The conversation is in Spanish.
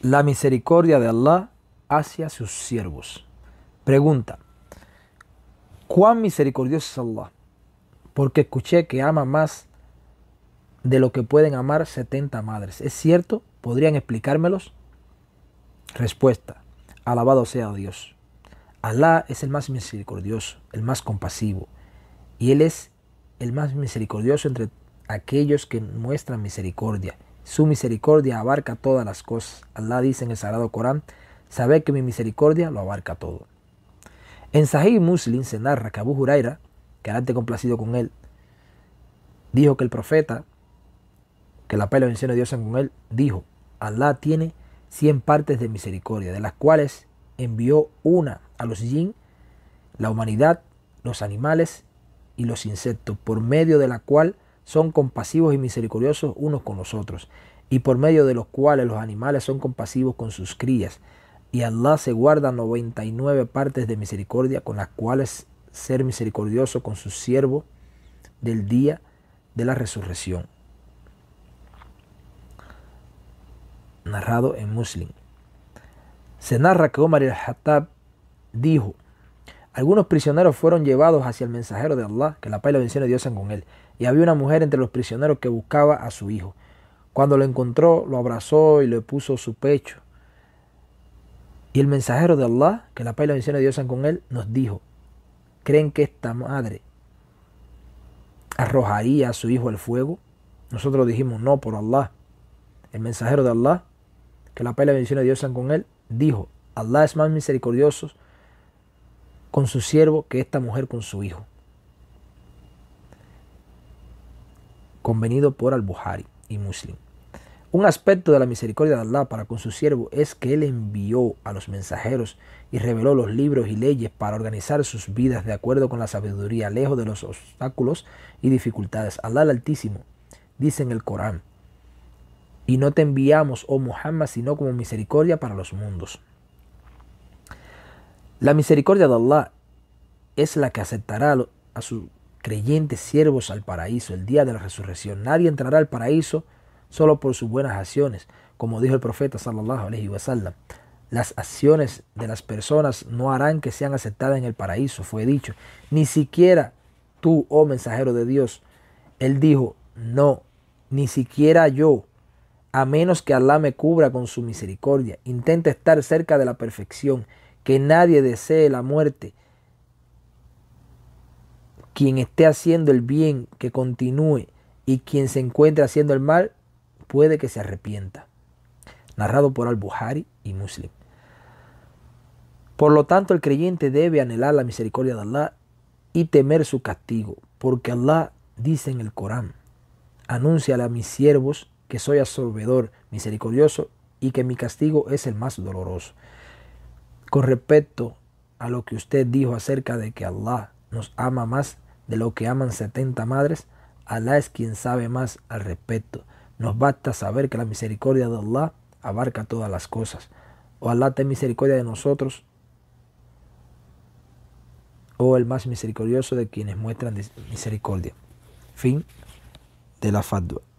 la misericordia de Allah hacia sus siervos. Pregunta, ¿cuán misericordioso es Allah? Porque escuché que ama más de lo que pueden amar 70 madres. ¿Es cierto? ¿Podrían explicármelos? Respuesta, alabado sea Dios. Alá es el más misericordioso, el más compasivo, y Él es el más misericordioso entre aquellos que muestran misericordia. Su misericordia abarca todas las cosas. Allah dice en el Sagrado Corán, sabed que mi misericordia lo abarca todo. En Sahih Muslim se narra que Abu Huraira, que era complacido con él, dijo que el profeta, que la pelea venció de Dios con él, dijo, Allah tiene 100 partes de misericordia, de las cuales envió una a los jinn, la humanidad, los animales y los insectos, por medio de la cual son compasivos y misericordiosos unos con los otros, y por medio de los cuales los animales son compasivos con sus crías. Y Allah se guarda 99 partes de misericordia con las cuales ser misericordioso con sus siervos del día de la resurrección. Narrado en Muslim. Se narra que Omar el-Hattab dijo, algunos prisioneros fueron llevados hacia el mensajero de Allah, que la paz y la bendición de Dios sean con él, y había una mujer entre los prisioneros que buscaba a su hijo. Cuando lo encontró, lo abrazó y le puso su pecho. Y el mensajero de Allah, que la paz y la bendición de Dios sean con él, nos dijo, ¿creen que esta madre arrojaría a su hijo al fuego? Nosotros dijimos, no, por Allah. El mensajero de Allah, que la paz y la bendición de Dios sean con él, dijo, Allah es más misericordioso con su siervo que esta mujer con su hijo. Convenido por Al-Buhari y Muslim. Un aspecto de la misericordia de Allah para con su siervo es que Él envió a los mensajeros y reveló los libros y leyes para organizar sus vidas de acuerdo con la sabiduría, lejos de los obstáculos y dificultades. Allah el Altísimo dice en el Corán, y no te enviamos, oh Muhammad, sino como misericordia para los mundos. La misericordia de Allah es la que aceptará a sus creyentes siervos al paraíso el día de la resurrección. Nadie entrará al paraíso solo por sus buenas acciones, como dijo el profeta sallallahu alaihi sallam, Las acciones de las personas no harán que sean aceptadas en el paraíso, fue dicho. Ni siquiera tú, oh mensajero de Dios, él dijo, no, ni siquiera yo, a menos que Allah me cubra con su misericordia. Intenta estar cerca de la perfección que nadie desee la muerte. Quien esté haciendo el bien, que continúe, y quien se encuentre haciendo el mal, puede que se arrepienta. Narrado por Al-Buhari y Muslim. Por lo tanto, el creyente debe anhelar la misericordia de Allah y temer su castigo, porque Allah dice en el Corán, anúnciale a mis siervos que soy absorbedor, misericordioso y que mi castigo es el más doloroso. Con respecto a lo que usted dijo acerca de que Allah nos ama más de lo que aman 70 madres, Allah es quien sabe más al respecto. Nos basta saber que la misericordia de Allah abarca todas las cosas. O Allah ten misericordia de nosotros, o el más misericordioso de quienes muestran misericordia. Fin de la fatwa.